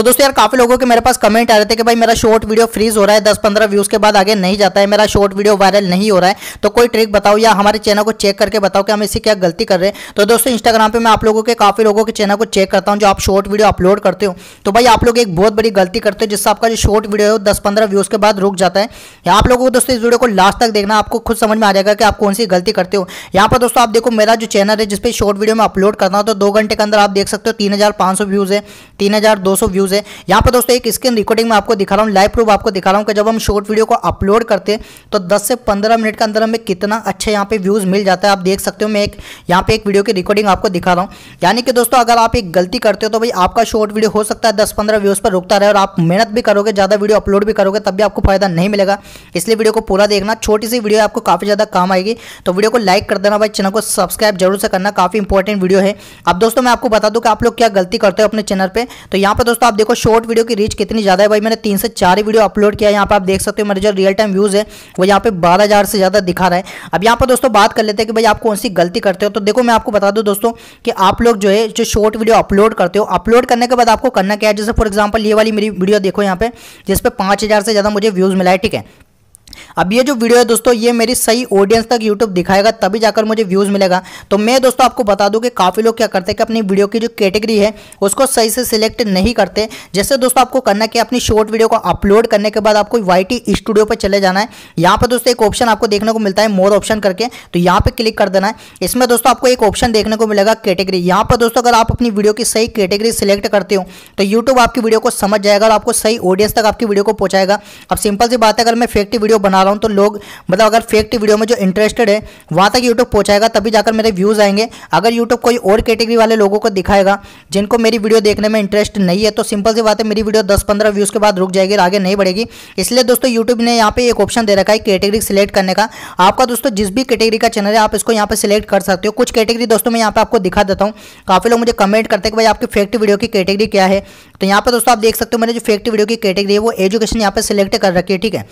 तो दोस्तों यार काफी लोगों के मेरे पास कमेंट आ रहे थे कि भाई मेरा शॉर्ट वीडियो फ्रीज हो रहा है दस पंद्रह व्यूज के बाद आगे नहीं जाता है मेरा शॉर्ट वीडियो वायरल नहीं हो रहा है तो कोई ट्रिक बताओ या हमारे चैनल को चेक करके बताओ कि हम इससे क्या गलती कर रहे हैं तो दोस्तों इंस्टाग्राम पर मैं आप लोगों के काफी लोगों के चैनल को चेक करता हूँ जो आप शॉर्ट वीडियो अपलोड करते हो तो भाई आप लोग एक बहुत बड़ी गलती करते हो जिससे आपका जो शॉर्ट वीडियो है दस पंद्रह व्यूज के बाद रुक जाता है आप लोगों को दोस्तों इस वीडियो को लास्ट तक देखना आपको खुद समझ में आ जाएगा कि आप कौन सी गलती करते हो यहाँ पर दोस्तों आप देखो मेरा जो चैनल है जिसपे शॉर्ट वीडियो में अपलोड करता हूँ तो दो घंटे के अंदर आप देख सकते हो तीन व्यूज है तीन व्यूज व्यूज़ है यहाँ पर दोस्तों एक स्क्रीन रिकॉर्डिंग में आपको दिखा रहा हूँ लाइव प्रूफ आपको दिखा रहा हूँ कि जब हम शॉर्ट वीडियो को अपलोड करते तो दस से पंद्रह मिनट के अंदर हमें कितना अच्छा यहाँ पे व्यूज़ मिल जाता है आप देख सकते हो मैं एक यहाँ पे एक वीडियो की रिकॉर्डिंग आपको दिखा रहा हूँ यानी कि दोस्तों अगर आप एक गलती करते हो तो भाई आपका शॉर्ट वीडियो हो सकता है दस पंद्रह व्यूज़ पर रुकता रहे और आप मेहनत भी करोगे ज़्यादा वीडियो अपलोड भी करोगे तब भी आपको फायदा नहीं मिलेगा इसलिए वीडियो को पूरा देखना छोटी सी वीडियो आपको काफ़ी ज़्यादा काम आएगी तो वीडियो को लाइक कर देना भाई चैनल को सब्सक्राइब जरूर से करना काफ़ी इंपॉर्टेंट वीडियो है अब दोस्तों मैं आपको बता दूं कि आप लोग क्या गलती करते हो अपने चैनल पे तो यहाँ पर दोस्तों आप देखो शॉर्ट वीडियो की रीच कितनी ज़्यादा है भाई मैंने तीन से चार ही वीडियो अपलोड किया है यहाँ पर आप देख सकते हो मेरे जो रियल टाइम व्यूज़ है वो यहाँ पे बारह हज़ार से ज़्यादा दिखा रहा है अब यहाँ पर दोस्तों बात कर लेते हैं कि भाई आप कौन सी गलती करते हो तो देखो मैं आपको बता दूँ दोस्तों कि आप लोग जो है जो शॉर्ट वीडियो अपलोड करते हो अपलोड करने के बाद आपको करना क्या है जैसे फॉर एग्जाम्पल ये वाली मेरी वीडियो देखो यहाँ पे जिसपे पांच से ज़्यादा मुझे व्यूज़ मिला है ठीक है अब ये जो वीडियो है दोस्तों ये मेरी सही ऑडियंस तक यूट्यूब दिखाएगा तभी जाकर मुझे व्यूज़ मिलेगा तो मैं दोस्तों आपको बता दूं कि काफ़ी लोग क्या करते हैं कि अपनी वीडियो की जो कैटेगरी है उसको सही से सिलेक्ट नहीं करते जैसे दोस्तों आपको करना कि अपनी शॉर्ट वीडियो को अपलोड करने के बाद आपको वाई स्टूडियो पर चले जाना है यहाँ पर दोस्तों एक ऑप्शन आपको देखने को मिलता है मोर ऑप्शन करके तो यहाँ पर क्लिक कर देना है इसमें दोस्तों आपको एक ऑप्शन देखने को मिलेगा कैटेगरी यहाँ पर दोस्तों अगर आप अपनी वीडियो की सही कैटेगरी सिलेक्ट करते हो तो यूट्यूब आपकी वीडियो को समझ जाएगा और आपको सही ऑडियंस तक आपकी वीडियो को पहुँचाएगा अब सिंपल सी बात है अगर मैं फेक्टिव वीडियो बना रहा हूँ तो लोग मतलब अगर फेक्ट वीडियो में जो इंटरेस्टेड है वहाँ तक यूट्यूब पहुँचाएगा तभी जाकर मेरे व्यूज़ आएंगे अगर यूट्यूब कोई और कैटेगरी वाले लोगों को दिखाएगा जिनको मेरी वीडियो देखने में इंटरेस्ट नहीं है तो सिंपल सी बात है मेरी वीडियो दस पंद्रह व्यूज़ के बाद रुक जाएगी आगे नहीं बढ़ेगी इसलिए दोस्तों यूट्यूब ने यहाँ पे एक ऑप्शन दे रखा है कैटेगरी सिलेक्ट करने का आपका दोस्तों जिस भी कैटेगरी का चैनल है आप इसको यहाँ पर सिलेक्ट कर सकते हो कुछ कैटेगरी दोस्तों मैं यहाँ पर आपको दिखा देता हूँ काफ़ी लोग मुझे कमेंट करते हैं कि भाई आपकी फेक्ट वीडियो की कैटेगरी क्या है तो यहाँ पर दोस्तों आप देख सकते हो मैंने जो फेक्ट वीडियो की कैटेगरी है वो एजुकेशन यहाँ पर सिलेक्ट कर रखी है ठीक है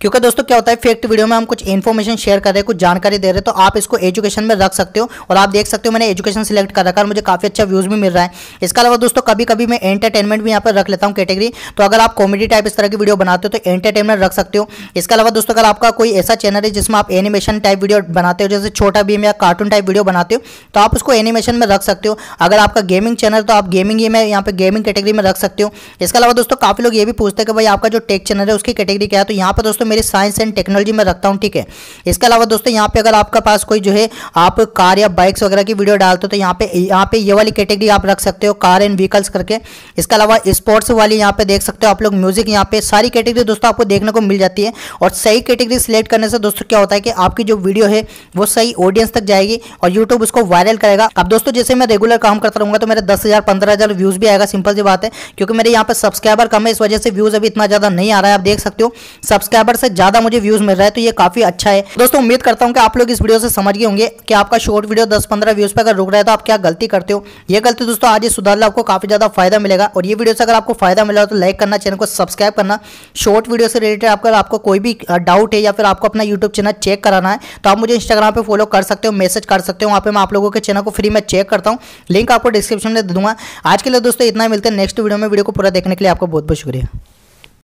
क्योंकि दोस्तों क्या होता है फेक्ट वीडियो में हम कुछ इन्फॉर्मेशन शेयर कर रहे हैं कुछ जानकारी दे रहे हैं तो आप इसको एजुकेशन में रख सकते हो और आप देख सकते हो मैंने एजुकेशन सिलेक्ट कर रखा है मुझे काफ़ी अच्छा व्यूज़ भी मिल रहा है इसके अलावा दोस्तों कभी कभी मैं एंटरटेनमेंट भी यहाँ पर रख लेता हूँ कैटेगरी तो अगर आप कॉमेडी टाइप इस तरह की वीडियो बनाते हो तो एंटरटेनमेंट रख सकते हो इसके अलावा दोस्तों अगर आपका कोई ऐसा चैनल है जिसमें आप एनिमेशन टाइप वीडियो बनाते हो जैसे छोटा भीम या कार्टून टाइप वीडियो बनाते हो तो आप उसको एनिमेशन में रख सकते हो अगर आपका गेमिंग चैनल तो आप गेमिंग ही में यहाँ पर गेमिंग कैटेगरी में रख सकते हो इसके अलावा दोस्तों काफ़ी लोग ये भी पूछते हैं कि भाई आपका जो टेक चैनल है उसकी कैटेगरी क्या है तो यहाँ पर दोस्तों मेरे साइंस एंड टेक्नोलॉजी में रखता हूँ ठीक है इसके अलावा दोस्तों यहाँ पे अगर आपका पास कोई जो है आप कार या बाइक्स वगैरह की वीडियो डालते हो तो यहाँ पे यहाँ पे ये वाली कैटेगरी आप रख सकते हो कार एंड व्हीकल्स करके इसके अलावा स्पोर्ट्स वाली यहाँ पे देख सकते हो आप लोग म्यूजिक यहाँ पे सारी कैटेगरी दोस्तों आपको देखने को मिल जाती है और सही कैटेगरी सिलेक्ट करने से दोस्तों क्या होता है कि आपकी जो वीडियो है वो सही ऑडियंस तक जाएगी और यूट्यूब उसको वायरल करेगा अब दोस्तों जैसे मैं रेगुलर काम करता रहूंगा तो मेरे दस हज़ार पंद्रह हज़ार व्यूज़ भी आएगा सिंपल सी बात है क्योंकि मेरे यहाँ पर सब्सक्राइबर कम है इस वजह से व्यूज़ अभी इतना ज़्यादा नहीं आ रहा है आप देख सकते हो सब्सक्राइब सब्सक्राइबर से ज़्यादा मुझे व्यूज़ मिल रहा है तो ये काफ़ी अच्छा है दोस्तों उम्मीद करता हूँ कि आप लोग इस वीडियो से समझ गए होंगे कि आपका शॉर्ट वीडियो दस पंद्रह व्यूज़ पर अगर रुक रहा है तो आप क्या गलती करते हो ये गलती दोस्तों आज ही सुधार लो आपको काफ़ी ज़्यादा फायदा मिलेगा और ये वीडियो से अगर आपको फायदा मिला तो लाइक करना चैनल को सब्सक्राइब करना शॉर्ट वीडियो से रिलेटेड अगर आपको कोई भी डाउट है या फिर आपको अपना यूट्यूब चैनल चेक कराना है तो आप मुझे इंस्टाग्राम पर फॉलो कर सकते हो मैसेज कर सकते हो वहाँ पर मैं आप लोगों के चैनल को फ्री में चेक करता हूँ लिंक आपको डिस्क्रिप्शन में दे दूंगा आज के लिए दोस्तों इतना मिलते हैं नेक्स्ट वीडियो में वीडियो को पूरा देखने के लिए आपका बहुत बहुत शुक्रिया